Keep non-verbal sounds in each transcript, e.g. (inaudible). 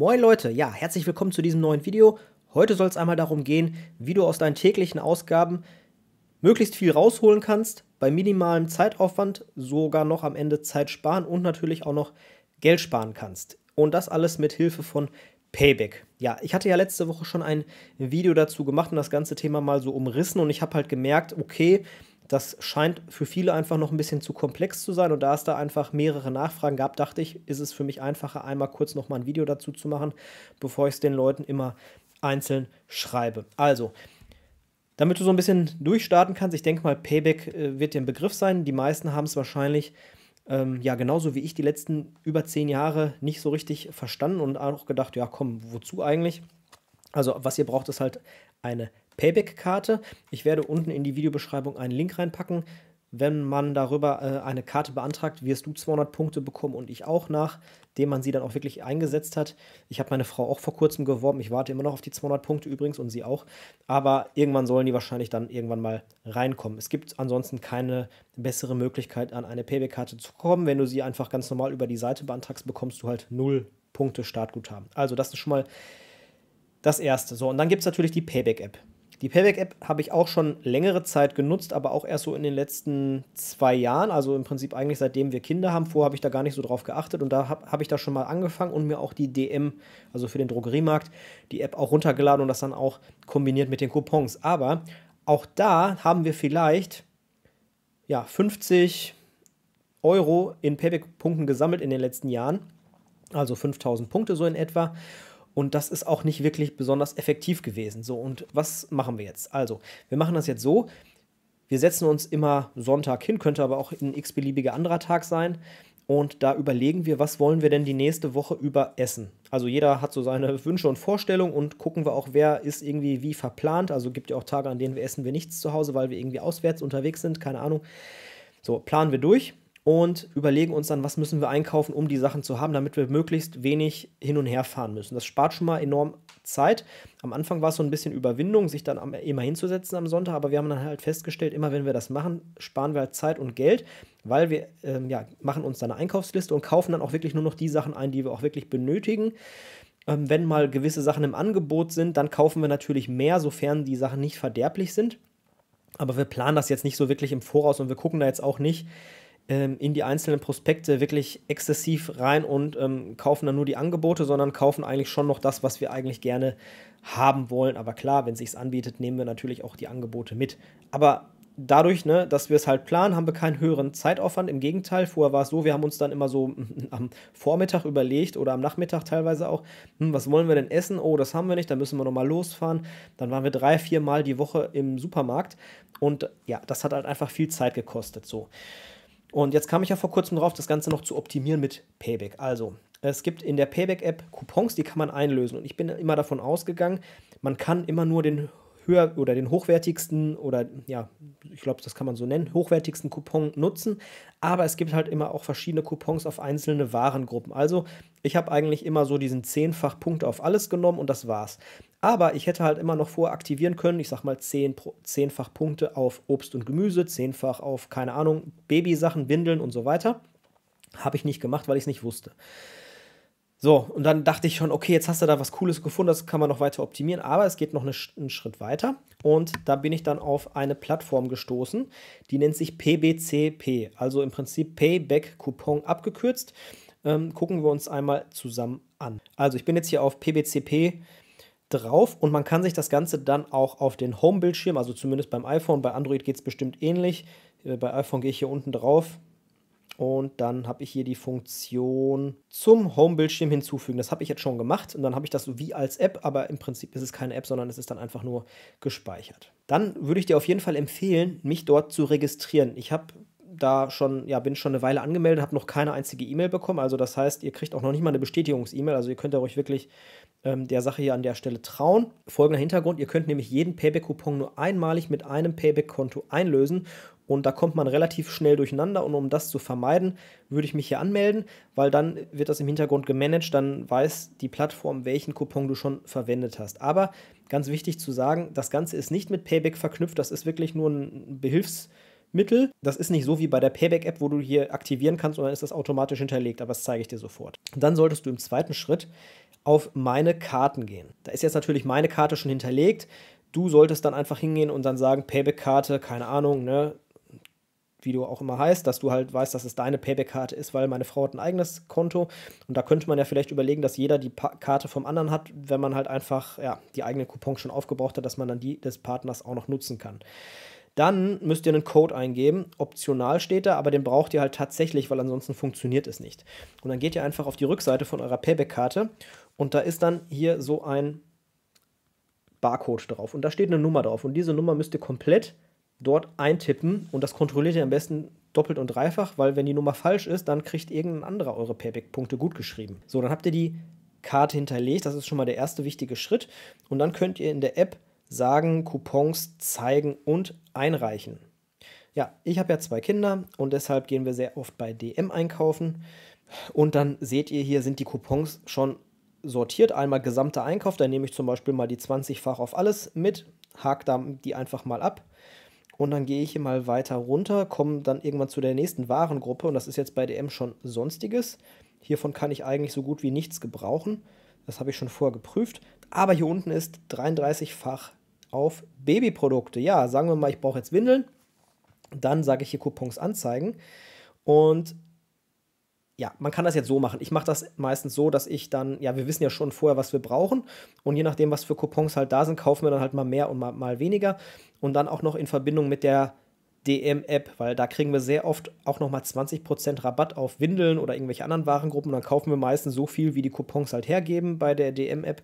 Moin Leute, ja, herzlich willkommen zu diesem neuen Video. Heute soll es einmal darum gehen, wie du aus deinen täglichen Ausgaben möglichst viel rausholen kannst, bei minimalem Zeitaufwand sogar noch am Ende Zeit sparen und natürlich auch noch Geld sparen kannst. Und das alles mit Hilfe von Payback. Ja, ich hatte ja letzte Woche schon ein Video dazu gemacht und das ganze Thema mal so umrissen und ich habe halt gemerkt, okay, das scheint für viele einfach noch ein bisschen zu komplex zu sein und da es da einfach mehrere Nachfragen gab, dachte ich, ist es für mich einfacher, einmal kurz nochmal ein Video dazu zu machen, bevor ich es den Leuten immer einzeln schreibe. Also, damit du so ein bisschen durchstarten kannst, ich denke mal, Payback äh, wird dir ein Begriff sein. Die meisten haben es wahrscheinlich ähm, ja, genauso wie ich die letzten über zehn Jahre nicht so richtig verstanden und auch gedacht, ja, komm, wozu eigentlich? Also, was ihr braucht, ist halt eine Payback-Karte. Ich werde unten in die Videobeschreibung einen Link reinpacken. Wenn man darüber äh, eine Karte beantragt, wirst du 200 Punkte bekommen und ich auch, nachdem man sie dann auch wirklich eingesetzt hat. Ich habe meine Frau auch vor kurzem geworben. Ich warte immer noch auf die 200 Punkte übrigens und sie auch. Aber irgendwann sollen die wahrscheinlich dann irgendwann mal reinkommen. Es gibt ansonsten keine bessere Möglichkeit, an eine Payback-Karte zu kommen. Wenn du sie einfach ganz normal über die Seite beantragst, bekommst du halt 0 Punkte Startguthaben. Also, das ist schon mal das Erste. So, und dann gibt es natürlich die Payback-App. Die Payback-App habe ich auch schon längere Zeit genutzt, aber auch erst so in den letzten zwei Jahren. Also im Prinzip eigentlich seitdem wir Kinder haben. Vorher habe ich da gar nicht so drauf geachtet und da habe hab ich da schon mal angefangen und mir auch die DM, also für den Drogeriemarkt, die App auch runtergeladen und das dann auch kombiniert mit den Coupons. Aber auch da haben wir vielleicht ja, 50 Euro in Payback-Punkten gesammelt in den letzten Jahren. Also 5000 Punkte so in etwa. Und das ist auch nicht wirklich besonders effektiv gewesen. So, und was machen wir jetzt? Also, wir machen das jetzt so. Wir setzen uns immer Sonntag hin, könnte aber auch ein x-beliebiger anderer Tag sein. Und da überlegen wir, was wollen wir denn die nächste Woche über essen. Also jeder hat so seine (laughs) Wünsche und Vorstellungen und gucken wir auch, wer ist irgendwie wie verplant. Also gibt ja auch Tage, an denen wir essen wir nichts zu Hause, weil wir irgendwie auswärts unterwegs sind, keine Ahnung. So, planen wir durch und überlegen uns dann, was müssen wir einkaufen, um die Sachen zu haben, damit wir möglichst wenig hin und her fahren müssen. Das spart schon mal enorm Zeit. Am Anfang war es so ein bisschen Überwindung, sich dann immer hinzusetzen am Sonntag, aber wir haben dann halt festgestellt, immer wenn wir das machen, sparen wir halt Zeit und Geld, weil wir ähm, ja, machen uns dann eine Einkaufsliste und kaufen dann auch wirklich nur noch die Sachen ein, die wir auch wirklich benötigen. Ähm, wenn mal gewisse Sachen im Angebot sind, dann kaufen wir natürlich mehr, sofern die Sachen nicht verderblich sind. Aber wir planen das jetzt nicht so wirklich im Voraus und wir gucken da jetzt auch nicht, ähm, in die einzelnen Prospekte wirklich exzessiv rein und ähm, kaufen dann nur die Angebote, sondern kaufen eigentlich schon noch das, was wir eigentlich gerne haben wollen. Aber klar, wenn es sich anbietet, nehmen wir natürlich auch die Angebote mit. Aber dadurch, ne, dass wir es halt planen, haben wir keinen höheren Zeitaufwand. Im Gegenteil, vorher war es so, wir haben uns dann immer so (laughs) am Vormittag überlegt oder am Nachmittag teilweise auch, hm, was wollen wir denn essen? Oh, das haben wir nicht, dann müssen wir nochmal losfahren. Dann waren wir drei, vier Mal die Woche im Supermarkt und ja, das hat halt einfach viel Zeit gekostet so. Und jetzt kam ich ja vor kurzem drauf, das Ganze noch zu optimieren mit Payback. Also, es gibt in der Payback-App Coupons, die kann man einlösen. Und ich bin immer davon ausgegangen, man kann immer nur den höher oder den hochwertigsten oder ja, ich glaube, das kann man so nennen, hochwertigsten Coupon nutzen. Aber es gibt halt immer auch verschiedene Coupons auf einzelne Warengruppen. Also ich habe eigentlich immer so diesen zehnfach Punkte auf alles genommen und das war's. Aber ich hätte halt immer noch vorher aktivieren können, ich sag mal 10, zehnfach Punkte auf Obst und Gemüse, zehnfach auf, keine Ahnung, Babysachen, Windeln und so weiter. Habe ich nicht gemacht, weil ich es nicht wusste. So, und dann dachte ich schon, okay, jetzt hast du da was Cooles gefunden, das kann man noch weiter optimieren, aber es geht noch eine, einen Schritt weiter. Und da bin ich dann auf eine Plattform gestoßen, die nennt sich PBCP, also im Prinzip Payback Coupon abgekürzt. Ähm, gucken wir uns einmal zusammen an. Also ich bin jetzt hier auf PBCP drauf und man kann sich das Ganze dann auch auf den Home-Bildschirm, also zumindest beim iPhone, bei Android geht es bestimmt ähnlich. Äh, bei iPhone gehe ich hier unten drauf und dann habe ich hier die Funktion zum Home-Bildschirm hinzufügen. Das habe ich jetzt schon gemacht und dann habe ich das so wie als App, aber im Prinzip ist es keine App, sondern es ist dann einfach nur gespeichert. Dann würde ich dir auf jeden Fall empfehlen, mich dort zu registrieren. Ich habe da schon, ja, bin schon eine Weile angemeldet, habe noch keine einzige E-Mail bekommen. Also das heißt, ihr kriegt auch noch nicht mal eine Bestätigungs-E-Mail. Also ihr könnt euch wirklich ähm, der Sache hier an der Stelle trauen. Folgender Hintergrund, ihr könnt nämlich jeden Payback-Coupon nur einmalig mit einem Payback-Konto einlösen. Und da kommt man relativ schnell durcheinander. Und um das zu vermeiden, würde ich mich hier anmelden, weil dann wird das im Hintergrund gemanagt. Dann weiß die Plattform, welchen Coupon du schon verwendet hast. Aber ganz wichtig zu sagen, das Ganze ist nicht mit Payback verknüpft. Das ist wirklich nur ein Behilfs- Mittel. Das ist nicht so wie bei der Payback-App, wo du hier aktivieren kannst sondern ist das automatisch hinterlegt, aber das zeige ich dir sofort. Dann solltest du im zweiten Schritt auf meine Karten gehen. Da ist jetzt natürlich meine Karte schon hinterlegt. Du solltest dann einfach hingehen und dann sagen, Payback-Karte, keine Ahnung, ne, wie du auch immer heißt, dass du halt weißt, dass es deine Payback-Karte ist, weil meine Frau hat ein eigenes Konto. Und da könnte man ja vielleicht überlegen, dass jeder die pa Karte vom anderen hat, wenn man halt einfach ja, die eigene Coupon schon aufgebraucht hat, dass man dann die des Partners auch noch nutzen kann. Dann müsst ihr einen Code eingeben, optional steht da, aber den braucht ihr halt tatsächlich, weil ansonsten funktioniert es nicht. Und dann geht ihr einfach auf die Rückseite von eurer Payback-Karte und da ist dann hier so ein Barcode drauf und da steht eine Nummer drauf und diese Nummer müsst ihr komplett dort eintippen und das kontrolliert ihr am besten doppelt und dreifach, weil wenn die Nummer falsch ist, dann kriegt irgendein anderer eure Payback-Punkte gutgeschrieben. So, dann habt ihr die Karte hinterlegt, das ist schon mal der erste wichtige Schritt und dann könnt ihr in der App sagen, Coupons zeigen und einreichen. Ja, ich habe ja zwei Kinder und deshalb gehen wir sehr oft bei DM einkaufen. Und dann seht ihr hier, sind die Coupons schon sortiert. Einmal gesamter Einkauf, da nehme ich zum Beispiel mal die 20-fach auf alles mit, hake da die einfach mal ab. Und dann gehe ich hier mal weiter runter, komme dann irgendwann zu der nächsten Warengruppe und das ist jetzt bei DM schon Sonstiges. Hiervon kann ich eigentlich so gut wie nichts gebrauchen. Das habe ich schon vorher geprüft. Aber hier unten ist 33-fach auf Babyprodukte. Ja, sagen wir mal, ich brauche jetzt Windeln. Dann sage ich hier Coupons anzeigen. Und ja, man kann das jetzt so machen. Ich mache das meistens so, dass ich dann, ja, wir wissen ja schon vorher, was wir brauchen. Und je nachdem, was für Coupons halt da sind, kaufen wir dann halt mal mehr und mal, mal weniger. Und dann auch noch in Verbindung mit der DM-App, weil da kriegen wir sehr oft auch nochmal 20% Rabatt auf Windeln oder irgendwelche anderen Warengruppen. Und dann kaufen wir meistens so viel, wie die Coupons halt hergeben bei der DM-App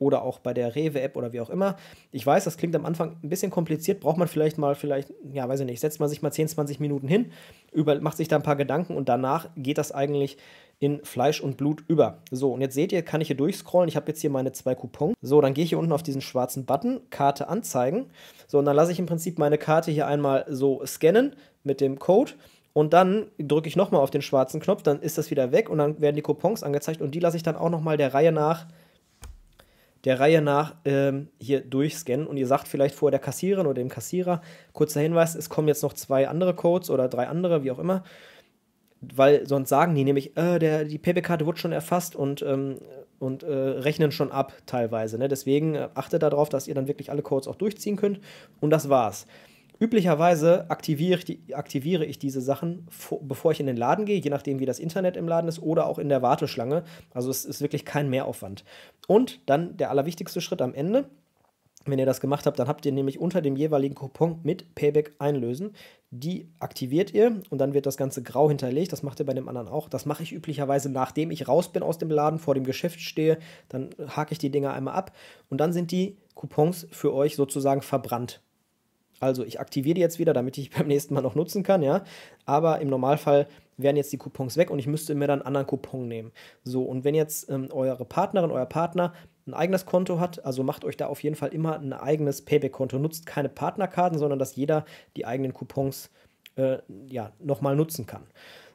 oder auch bei der Rewe-App oder wie auch immer. Ich weiß, das klingt am Anfang ein bisschen kompliziert, braucht man vielleicht mal, vielleicht, ja, weiß ich nicht, setzt man sich mal 10, 20 Minuten hin, über, macht sich da ein paar Gedanken und danach geht das eigentlich in Fleisch und Blut über. So, und jetzt seht ihr, kann ich hier durchscrollen. Ich habe jetzt hier meine zwei Coupons. So, dann gehe ich hier unten auf diesen schwarzen Button, Karte anzeigen. So, und dann lasse ich im Prinzip meine Karte hier einmal so scannen mit dem Code. Und dann drücke ich nochmal auf den schwarzen Knopf, dann ist das wieder weg und dann werden die Coupons angezeigt und die lasse ich dann auch nochmal der Reihe nach der Reihe nach ähm, hier durchscannen und ihr sagt vielleicht vor der Kassiererin oder dem Kassierer, kurzer Hinweis, es kommen jetzt noch zwei andere Codes oder drei andere, wie auch immer, weil sonst sagen die nämlich, äh, der, die PayPal-Karte wurde schon erfasst und, ähm, und äh, rechnen schon ab teilweise. Ne? Deswegen äh, achtet darauf, dass ihr dann wirklich alle Codes auch durchziehen könnt und das war's. Üblicherweise aktiviere ich, die, aktiviere ich diese Sachen, bevor ich in den Laden gehe, je nachdem, wie das Internet im Laden ist oder auch in der Warteschlange. Also es ist wirklich kein Mehraufwand. Und dann der allerwichtigste Schritt am Ende. Wenn ihr das gemacht habt, dann habt ihr nämlich unter dem jeweiligen Coupon mit Payback einlösen. Die aktiviert ihr und dann wird das Ganze grau hinterlegt. Das macht ihr bei dem anderen auch. Das mache ich üblicherweise, nachdem ich raus bin aus dem Laden, vor dem Geschäft stehe. Dann hake ich die Dinger einmal ab und dann sind die Coupons für euch sozusagen verbrannt. Also ich aktiviere die jetzt wieder, damit ich (laughs) beim nächsten Mal noch nutzen kann, ja. Aber im Normalfall wären jetzt die Coupons weg und ich müsste mir dann einen anderen Coupon nehmen. So, und wenn jetzt ähm, eure Partnerin, euer Partner ein eigenes Konto hat, also macht euch da auf jeden Fall immer ein eigenes Payback-Konto. Nutzt keine Partnerkarten, sondern dass jeder die eigenen Coupons äh, ja, nochmal nutzen kann.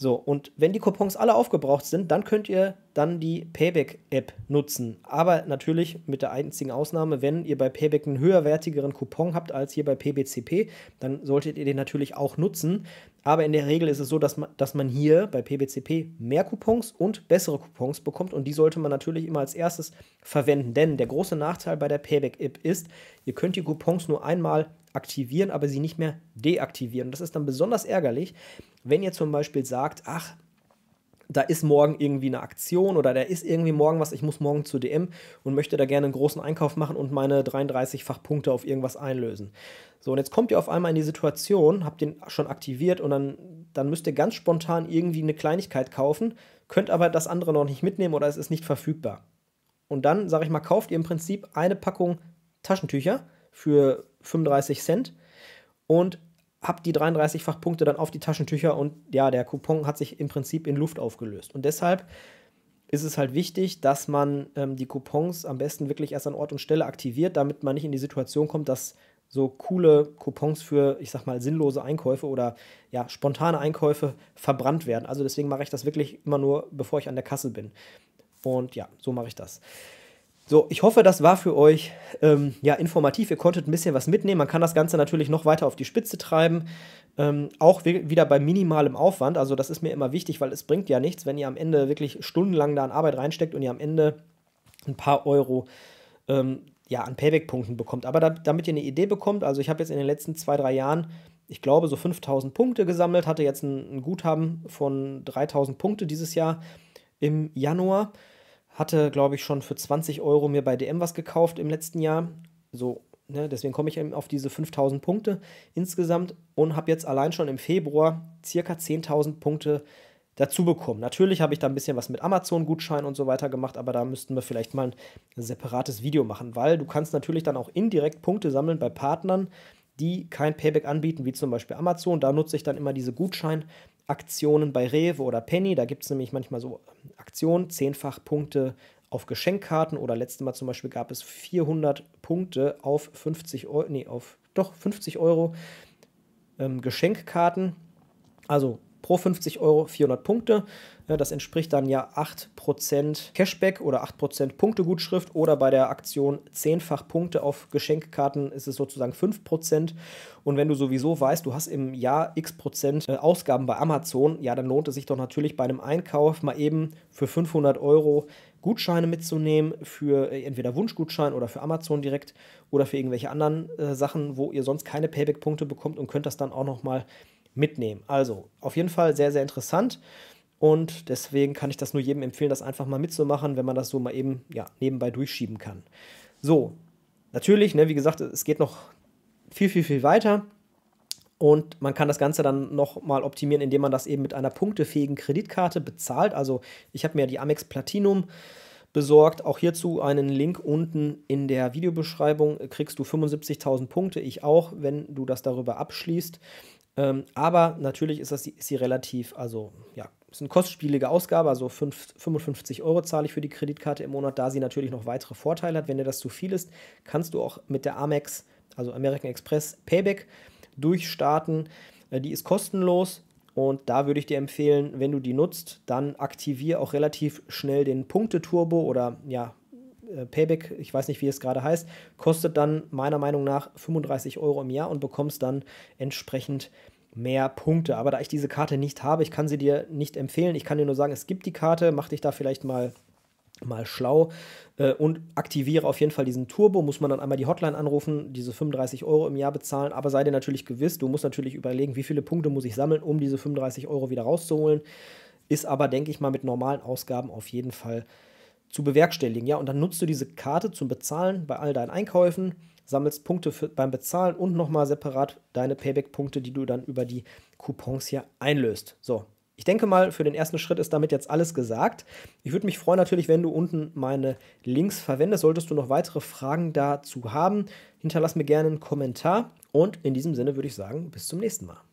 So, und wenn die Coupons alle aufgebraucht sind, dann könnt ihr dann die Payback-App nutzen. Aber natürlich mit der einzigen Ausnahme, wenn ihr bei Payback einen höherwertigeren Coupon habt als hier bei PBCP, dann solltet ihr den natürlich auch nutzen. Aber in der Regel ist es so, dass man, dass man hier bei PBCP mehr Coupons und bessere Coupons bekommt und die sollte man natürlich immer als erstes verwenden. Denn der große Nachteil bei der Payback-App ist, ihr könnt die Coupons nur einmal aktivieren, aber sie nicht mehr deaktivieren. Das ist dann besonders ärgerlich, wenn ihr zum Beispiel sagt, ach, da ist morgen irgendwie eine Aktion oder da ist irgendwie morgen was, ich muss morgen zu DM und möchte da gerne einen großen Einkauf machen und meine 33 fach Punkte auf irgendwas einlösen. So, und jetzt kommt ihr auf einmal in die Situation, habt den schon aktiviert und dann, dann müsst ihr ganz spontan irgendwie eine Kleinigkeit kaufen, könnt aber das andere noch nicht mitnehmen oder es ist nicht verfügbar. Und dann, sage ich mal, kauft ihr im Prinzip eine Packung Taschentücher für 35 Cent und habe die 33 fach Punkte dann auf die Taschentücher und ja, der Coupon hat sich im Prinzip in Luft aufgelöst. Und deshalb ist es halt wichtig, dass man ähm, die Coupons am besten wirklich erst an Ort und Stelle aktiviert, damit man nicht in die Situation kommt, dass so coole Coupons für, ich sag mal, sinnlose Einkäufe oder ja, spontane Einkäufe verbrannt werden. Also deswegen mache ich das wirklich immer nur, bevor ich an der Kasse bin. Und ja, so mache ich das. So, ich hoffe, das war für euch ähm, ja informativ. Ihr konntet ein bisschen was mitnehmen. Man kann das Ganze natürlich noch weiter auf die Spitze treiben. Ähm, auch wieder bei minimalem Aufwand. Also, das ist mir immer wichtig, weil es bringt ja nichts, wenn ihr am Ende wirklich stundenlang da an Arbeit reinsteckt und ihr am Ende ein paar Euro ähm, ja, an Payback-Punkten bekommt. Aber da, damit ihr eine Idee bekommt, also ich habe jetzt in den letzten zwei, drei Jahren, ich glaube, so 5000 Punkte gesammelt, hatte jetzt ein, ein Guthaben von 3000 Punkte dieses Jahr im Januar hatte, glaube ich, schon für 20 Euro mir bei DM was gekauft im letzten Jahr. So, ne, deswegen komme ich eben auf diese 5000 Punkte insgesamt und habe jetzt allein schon im Februar circa 10.000 Punkte dazu bekommen. Natürlich habe ich da ein bisschen was mit Amazon-Gutschein und so weiter gemacht, aber da müssten wir vielleicht mal ein separates Video machen, weil du kannst natürlich dann auch indirekt Punkte sammeln bei Partnern, die kein Payback anbieten, wie zum Beispiel Amazon. Da nutze ich dann immer diese Gutscheinaktionen bei Rewe oder Penny. Da gibt es nämlich manchmal so ähm, Aktionen, zehnfach Punkte auf Geschenkkarten oder letztes Mal zum Beispiel gab es 400 Punkte auf 50 Euro, nee, auf doch 50 Euro ähm, Geschenkkarten. Also pro 50 Euro 400 Punkte. Das entspricht dann ja 8% Cashback oder 8% Punktegutschrift oder bei der Aktion 10-fach Punkte auf Geschenkkarten ist es sozusagen 5%. Und wenn du sowieso weißt, du hast im Jahr x Prozent äh, Ausgaben bei Amazon, ja, dann lohnt es sich doch natürlich bei einem Einkauf mal eben für 500 Euro Gutscheine mitzunehmen für äh, entweder Wunschgutschein oder für Amazon direkt oder für irgendwelche anderen äh, Sachen, wo ihr sonst keine Payback-Punkte bekommt und könnt das dann auch nochmal mitnehmen. Also auf jeden Fall sehr, sehr interessant. Und deswegen kann ich das nur jedem empfehlen, das einfach mal mitzumachen, wenn man das so mal eben ja, nebenbei durchschieben kann. So, natürlich, ne, wie gesagt, es geht noch viel, viel, viel weiter. Und man kann das Ganze dann nochmal optimieren, indem man das eben mit einer punktefähigen Kreditkarte bezahlt. Also ich habe mir die Amex Platinum besorgt. Auch hierzu einen Link unten in der Videobeschreibung. Kriegst du 75.000 Punkte, ich auch, wenn du das darüber abschließt. Ähm, aber natürlich ist, das, ist sie relativ, also ja, ist eine kostspielige Ausgabe, also 5, 55 Euro zahle ich für die Kreditkarte im Monat, da sie natürlich noch weitere Vorteile hat. Wenn dir das zu viel ist, kannst du auch mit der Amex, also American Express Payback, durchstarten. Äh, die ist kostenlos und da würde ich dir empfehlen, wenn du die nutzt, dann aktiviere auch relativ schnell den Punkteturbo oder ja, äh, Payback, ich weiß nicht, wie es gerade heißt, kostet dann meiner Meinung nach 35 Euro im Jahr und bekommst dann entsprechend mehr Punkte. Aber da ich diese Karte nicht habe, ich kann sie dir nicht empfehlen. Ich kann dir nur sagen, es gibt die Karte, mach dich da vielleicht mal mal schlau äh, und aktiviere auf jeden Fall diesen Turbo, muss man dann einmal die Hotline anrufen, diese 35 Euro im Jahr bezahlen, aber sei dir natürlich gewiss, du musst natürlich überlegen, wie viele Punkte muss ich sammeln, um diese 35 Euro wieder rauszuholen, ist aber, denke ich mal, mit normalen Ausgaben auf jeden Fall zu bewerkstelligen. Ja, und dann nutzt du diese Karte zum Bezahlen bei all deinen Einkäufen, sammelst Punkte für, beim Bezahlen und nochmal separat deine Payback-Punkte, die du dann über die Coupons hier einlöst. So. Ich denke mal, für den ersten Schritt ist damit jetzt alles gesagt. Ich würde mich freuen natürlich, wenn du unten meine Links verwendest. Solltest du noch weitere Fragen dazu haben, hinterlass mir gerne einen Kommentar. Und in diesem Sinne würde ich sagen, bis zum nächsten Mal.